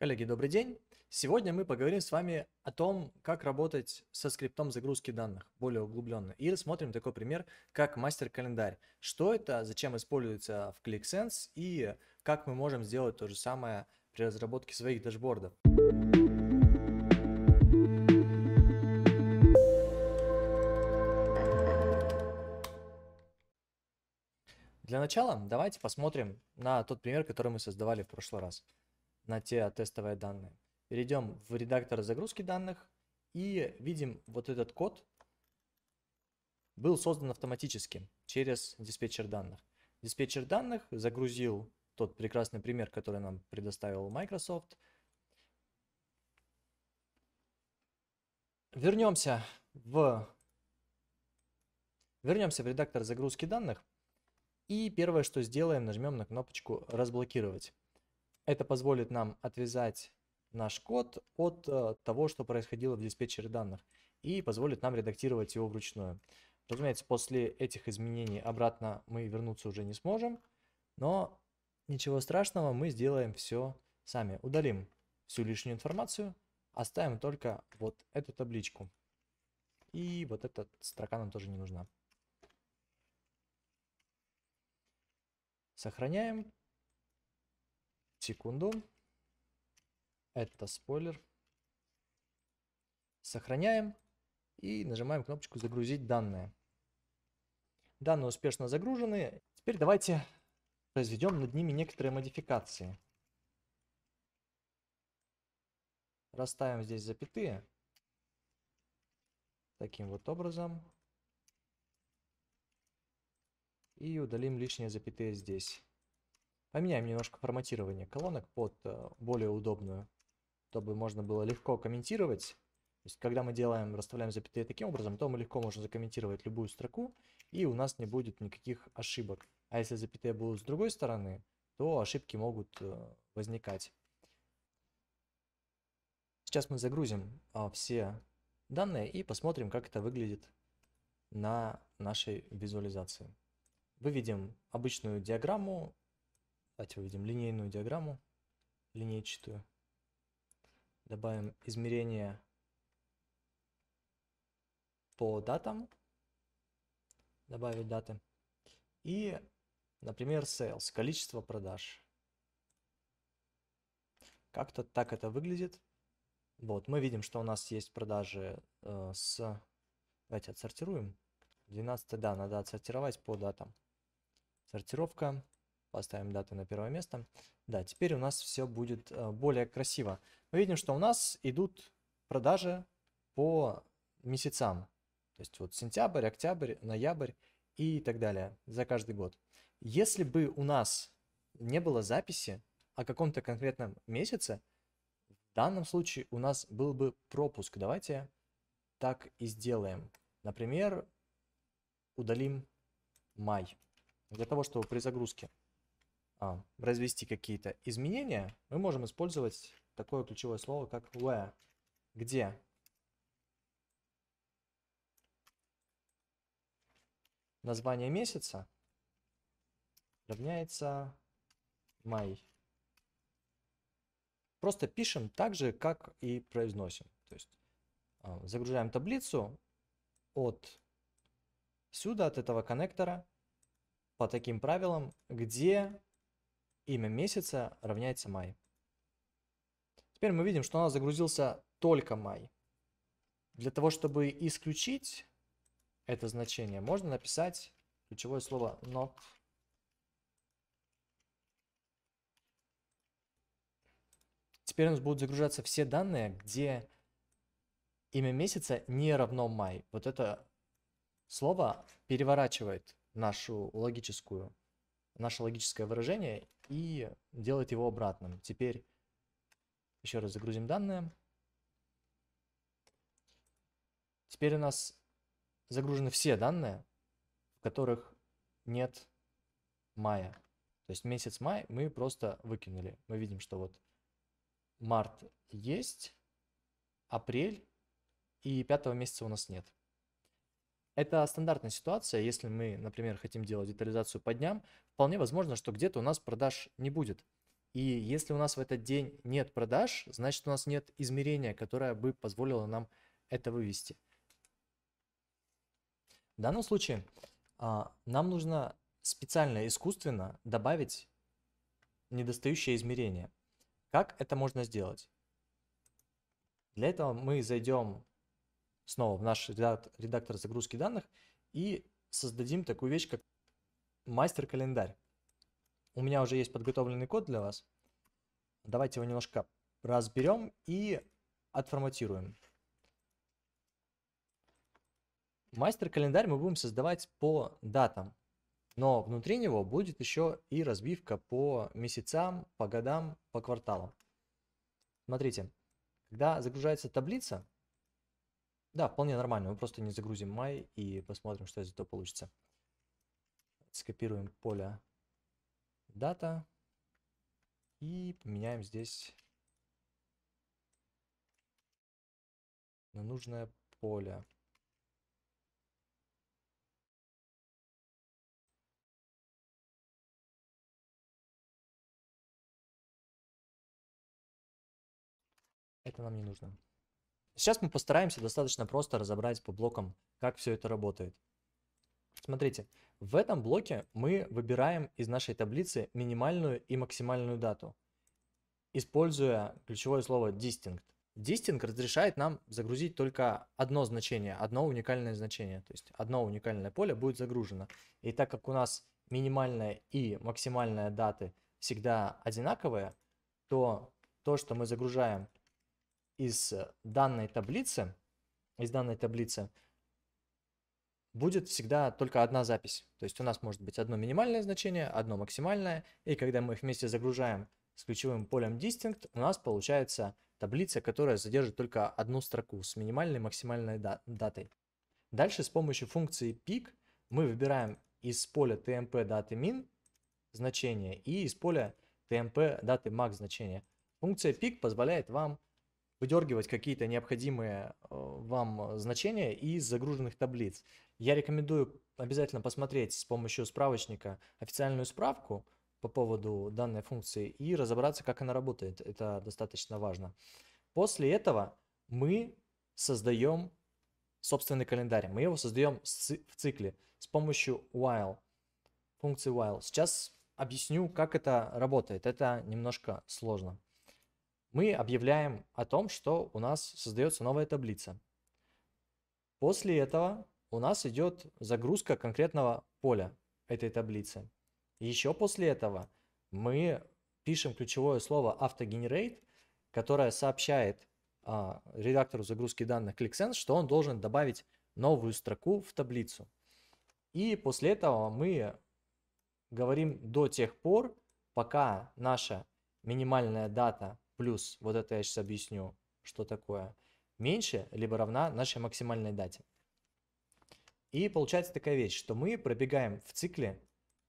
Коллеги, добрый день. Сегодня мы поговорим с вами о том, как работать со скриптом загрузки данных более углубленно. И рассмотрим такой пример, как мастер-календарь. Что это, зачем используется в ClickSense и как мы можем сделать то же самое при разработке своих дашбордов. Для начала давайте посмотрим на тот пример, который мы создавали в прошлый раз на те тестовые данные. Перейдем в редактор загрузки данных и видим вот этот код был создан автоматически через диспетчер данных. Диспетчер данных загрузил тот прекрасный пример, который нам предоставил Microsoft. Вернемся в, вернемся в редактор загрузки данных. И первое, что сделаем, нажмем на кнопочку «Разблокировать». Это позволит нам отвязать наш код от э, того, что происходило в диспетчере данных, и позволит нам редактировать его вручную. Разумеется, после этих изменений обратно мы вернуться уже не сможем, но ничего страшного, мы сделаем все сами. Удалим всю лишнюю информацию, оставим только вот эту табличку. И вот эта строка нам тоже не нужна. Сохраняем секунду. Это спойлер. Сохраняем и нажимаем кнопочку «Загрузить данные». Данные успешно загружены. Теперь давайте произведем над ними некоторые модификации. Расставим здесь запятые. Таким вот образом. И удалим лишние запятые здесь. Поменяем немножко форматирование колонок под э, более удобную, чтобы можно было легко комментировать. То есть, когда мы делаем, расставляем запятые таким образом, то мы легко можем закомментировать любую строку, и у нас не будет никаких ошибок. А если запятые будут с другой стороны, то ошибки могут э, возникать. Сейчас мы загрузим а, все данные и посмотрим, как это выглядит на нашей визуализации. Выведем обычную диаграмму Давайте выведем линейную диаграмму, линейчатую. Добавим измерение по датам, добавить даты. И, например, sales, количество продаж. Как-то так это выглядит. Вот, мы видим, что у нас есть продажи э, с... Давайте отсортируем. 12, да, надо отсортировать по датам. Сортировка. Поставим даты на первое место. Да, теперь у нас все будет э, более красиво. Мы видим, что у нас идут продажи по месяцам. То есть вот сентябрь, октябрь, ноябрь и так далее за каждый год. Если бы у нас не было записи о каком-то конкретном месяце, в данном случае у нас был бы пропуск. Давайте так и сделаем. Например, удалим май для того, чтобы при загрузке произвести а, какие-то изменения, мы можем использовать такое ключевое слово, как where, где. Название месяца равняется май. Просто пишем так же, как и произносим. То есть а, загружаем таблицу от сюда, от этого коннектора, по таким правилам, где имя месяца равняется май. Теперь мы видим, что у нас загрузился только май. Для того, чтобы исключить это значение, можно написать ключевое слово not. Теперь у нас будут загружаться все данные, где имя месяца не равно май. Вот это слово переворачивает нашу логическую наше логическое выражение и делать его обратным. Теперь еще раз загрузим данные. Теперь у нас загружены все данные, в которых нет мая. То есть месяц май мы просто выкинули. Мы видим, что вот март есть, апрель и пятого месяца у нас нет. Это стандартная ситуация, если мы, например, хотим делать детализацию по дням, вполне возможно, что где-то у нас продаж не будет. И если у нас в этот день нет продаж, значит у нас нет измерения, которое бы позволило нам это вывести. В данном случае а, нам нужно специально, искусственно добавить недостающее измерение. Как это можно сделать? Для этого мы зайдем снова в наш редактор загрузки данных и создадим такую вещь, как мастер-календарь. У меня уже есть подготовленный код для вас. Давайте его немножко разберем и отформатируем. Мастер-календарь мы будем создавать по датам, но внутри него будет еще и разбивка по месяцам, по годам, по кварталам. Смотрите, когда загружается таблица, да, вполне нормально. Мы просто не загрузим май и посмотрим, что из этого получится. Скопируем поле дата и поменяем здесь на нужное поле. Это нам не нужно. Сейчас мы постараемся достаточно просто разобрать по блокам, как все это работает. Смотрите, в этом блоке мы выбираем из нашей таблицы минимальную и максимальную дату, используя ключевое слово distinct. Distinct разрешает нам загрузить только одно значение, одно уникальное значение, то есть одно уникальное поле будет загружено. И так как у нас минимальная и максимальная даты всегда одинаковые, то то, что мы загружаем из данной таблицы, из данной таблицы будет всегда только одна запись. То есть у нас может быть одно минимальное значение, одно максимальное, и когда мы их вместе загружаем с ключевым полем distinct, у нас получается таблица, которая содержит только одну строку с минимальной и максимальной да датой. Дальше с помощью функции pick мы выбираем из поля tmp даты min значение и из поля tmp даты max значение. Функция pick позволяет вам выдергивать какие-то необходимые э, вам значения из загруженных таблиц. Я рекомендую обязательно посмотреть с помощью справочника официальную справку по поводу данной функции и разобраться, как она работает. Это достаточно важно. После этого мы создаем собственный календарь. Мы его создаем в цикле с помощью while, функции while. Сейчас объясню, как это работает. Это немножко сложно мы объявляем о том, что у нас создается новая таблица. После этого у нас идет загрузка конкретного поля этой таблицы. Еще после этого мы пишем ключевое слово «автогенерейт», которое сообщает а, редактору загрузки данных ClickSense, что он должен добавить новую строку в таблицу. И после этого мы говорим до тех пор, пока наша минимальная дата плюс, вот это я сейчас объясню, что такое, меньше либо равна нашей максимальной дате. И получается такая вещь, что мы пробегаем в цикле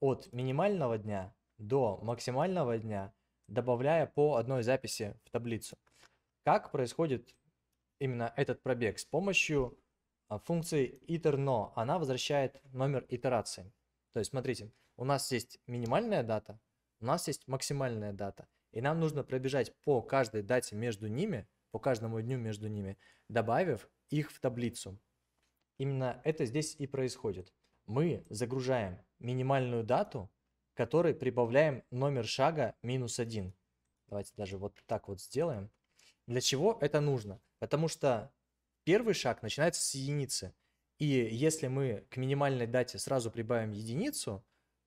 от минимального дня до максимального дня, добавляя по одной записи в таблицу. Как происходит именно этот пробег? С помощью а, функции iterno. Она возвращает номер итерации. То есть, смотрите, у нас есть минимальная дата, у нас есть максимальная дата. И нам нужно пробежать по каждой дате между ними, по каждому дню между ними, добавив их в таблицу. Именно это здесь и происходит. Мы загружаем минимальную дату, которой прибавляем номер шага минус один. Давайте даже вот так вот сделаем. Для чего это нужно? Потому что первый шаг начинается с единицы. И если мы к минимальной дате сразу прибавим единицу,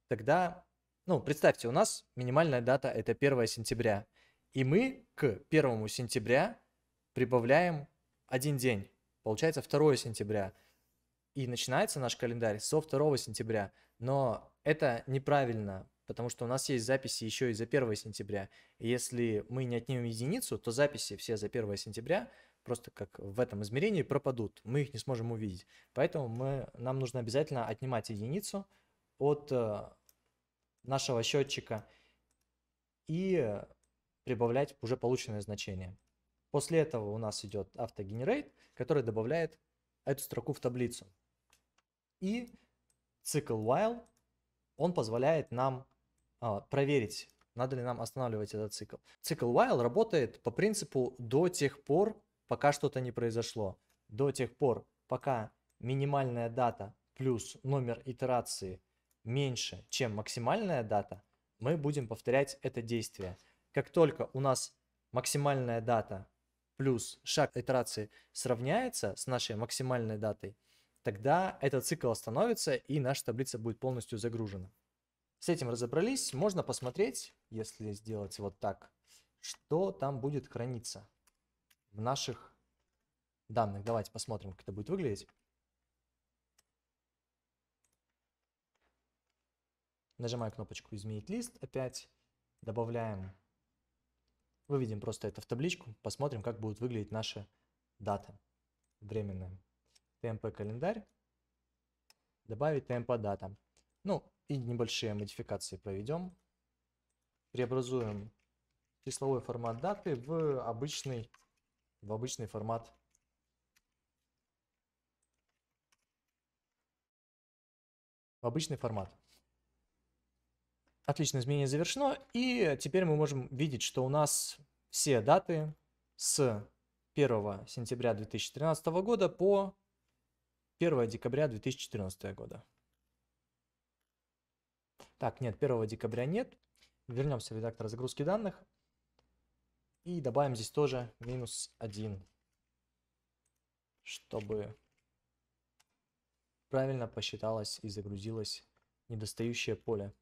тогда ну, представьте, у нас минимальная дата это 1 сентября. И мы к 1 сентября прибавляем один день. Получается 2 сентября. И начинается наш календарь со 2 сентября. Но это неправильно, потому что у нас есть записи еще и за 1 сентября. И если мы не отнимем единицу, то записи все за 1 сентября просто как в этом измерении пропадут. Мы их не сможем увидеть. Поэтому мы, нам нужно обязательно отнимать единицу от э, нашего счетчика и прибавлять уже полученное значение. После этого у нас идет автогенерейт, который добавляет эту строку в таблицу. И цикл while, он позволяет нам а, проверить, надо ли нам останавливать этот цикл. Цикл while работает по принципу до тех пор, пока что-то не произошло. До тех пор, пока минимальная дата плюс номер итерации – меньше, чем максимальная дата, мы будем повторять это действие. Как только у нас максимальная дата плюс шаг итерации сравняется с нашей максимальной датой, тогда этот цикл остановится и наша таблица будет полностью загружена. С этим разобрались. Можно посмотреть, если сделать вот так, что там будет храниться в наших данных. Давайте посмотрим, как это будет выглядеть. Нажимаю кнопочку «Изменить лист» опять, добавляем, выведем просто это в табличку, посмотрим, как будут выглядеть наши даты временные. ТМП календарь, добавить ТМП дата. Ну и небольшие модификации проведем. Преобразуем числовой формат даты в обычный, в обычный формат в обычный формат. Отлично, изменение завершено. И теперь мы можем видеть, что у нас все даты с 1 сентября 2013 года по 1 декабря 2014 года. Так, нет, 1 декабря нет. Вернемся в редактор загрузки данных. И добавим здесь тоже минус 1, чтобы правильно посчиталось и загрузилось недостающее поле.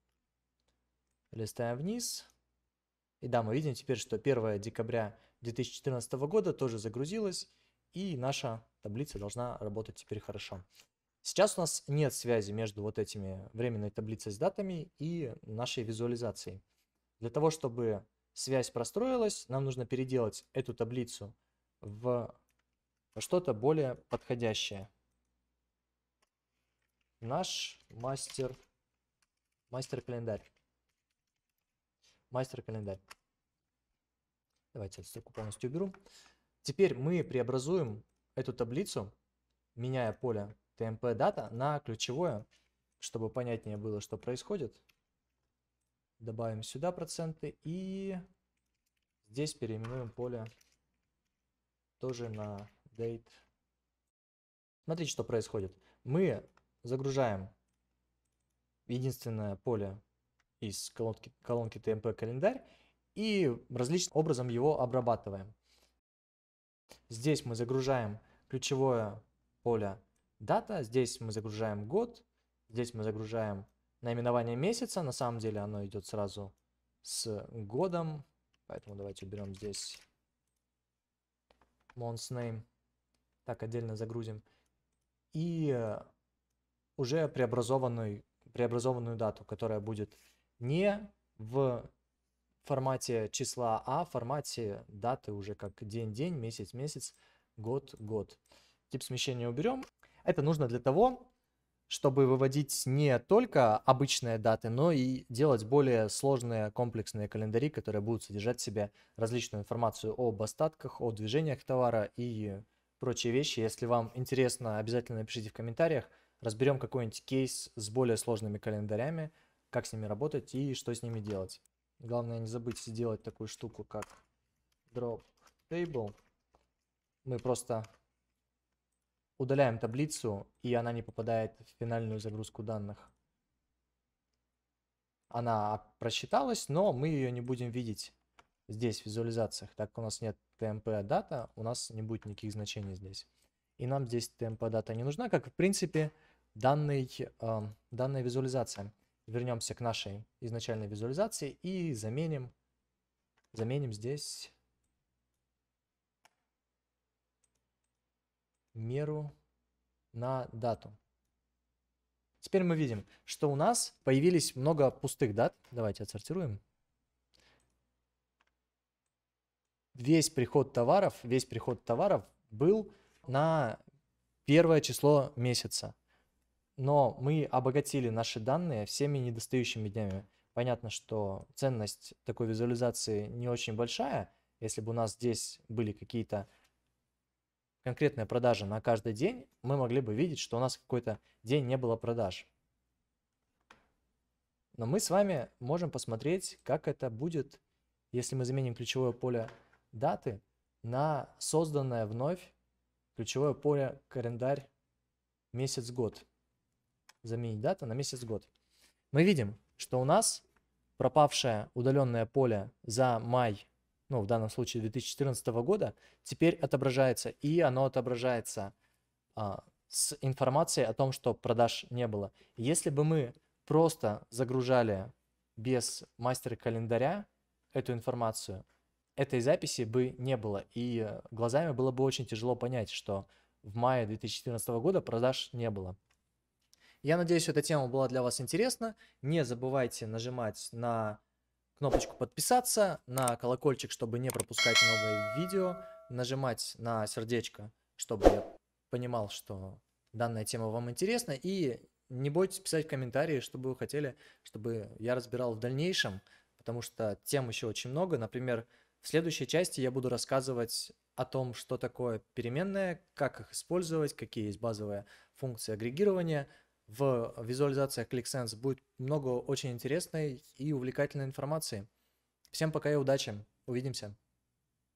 Листаем вниз. И да, мы видим теперь, что 1 декабря 2014 года тоже загрузилась, и наша таблица должна работать теперь хорошо. Сейчас у нас нет связи между вот этими временной таблицей с датами и нашей визуализацией. Для того, чтобы связь простроилась, нам нужно переделать эту таблицу в что-то более подходящее. Наш мастер, мастер календарь мастер-календарь. Давайте эту строку полностью уберу. Теперь мы преобразуем эту таблицу, меняя поле TMP дата на ключевое, чтобы понятнее было, что происходит. Добавим сюда проценты и здесь переименуем поле тоже на date. Смотрите, что происходит. Мы загружаем единственное поле из колонки, колонки TMP календарь и различным образом его обрабатываем. Здесь мы загружаем ключевое поле дата, здесь мы загружаем год, здесь мы загружаем наименование месяца, на самом деле оно идет сразу с годом, поэтому давайте уберем здесь month name, так отдельно загрузим, и э, уже преобразованную, преобразованную дату, которая будет не в формате числа, а в формате даты уже как день-день, месяц-месяц, год-год. Тип смещения уберем. Это нужно для того, чтобы выводить не только обычные даты, но и делать более сложные комплексные календари, которые будут содержать в себе различную информацию об остатках, о движениях товара и прочие вещи. Если вам интересно, обязательно напишите в комментариях. Разберем какой-нибудь кейс с более сложными календарями, как с ними работать и что с ними делать. Главное не забыть сделать такую штуку, как drop table. Мы просто удаляем таблицу, и она не попадает в финальную загрузку данных. Она просчиталась, но мы ее не будем видеть здесь в визуализациях. Так как у нас нет TMP дата, у нас не будет никаких значений здесь. И нам здесь TMP дата не нужна, как в принципе данный, э, эм, данная визуализация вернемся к нашей изначальной визуализации и заменим, заменим здесь меру на дату. Теперь мы видим, что у нас появились много пустых дат. Давайте отсортируем. Весь приход товаров, весь приход товаров был на первое число месяца но мы обогатили наши данные всеми недостающими днями. Понятно, что ценность такой визуализации не очень большая. Если бы у нас здесь были какие-то конкретные продажи на каждый день, мы могли бы видеть, что у нас какой-то день не было продаж. Но мы с вами можем посмотреть, как это будет, если мы заменим ключевое поле даты на созданное вновь ключевое поле календарь месяц-год заменить дату на месяц год. Мы видим, что у нас пропавшее удаленное поле за май, ну, в данном случае 2014 года, теперь отображается, и оно отображается а, с информацией о том, что продаж не было. Если бы мы просто загружали без мастера календаря эту информацию, этой записи бы не было, и э, глазами было бы очень тяжело понять, что в мае 2014 года продаж не было. Я надеюсь, эта тема была для вас интересна. Не забывайте нажимать на кнопочку подписаться, на колокольчик, чтобы не пропускать новые видео, нажимать на сердечко, чтобы я понимал, что данная тема вам интересна, и не бойтесь писать комментарии, чтобы вы хотели, чтобы я разбирал в дальнейшем, потому что тем еще очень много. Например, в следующей части я буду рассказывать о том, что такое переменная, как их использовать, какие есть базовые функции агрегирования – в э, визуализациях ClickSense будет много очень интересной и увлекательной информации. Всем пока и удачи. Увидимся.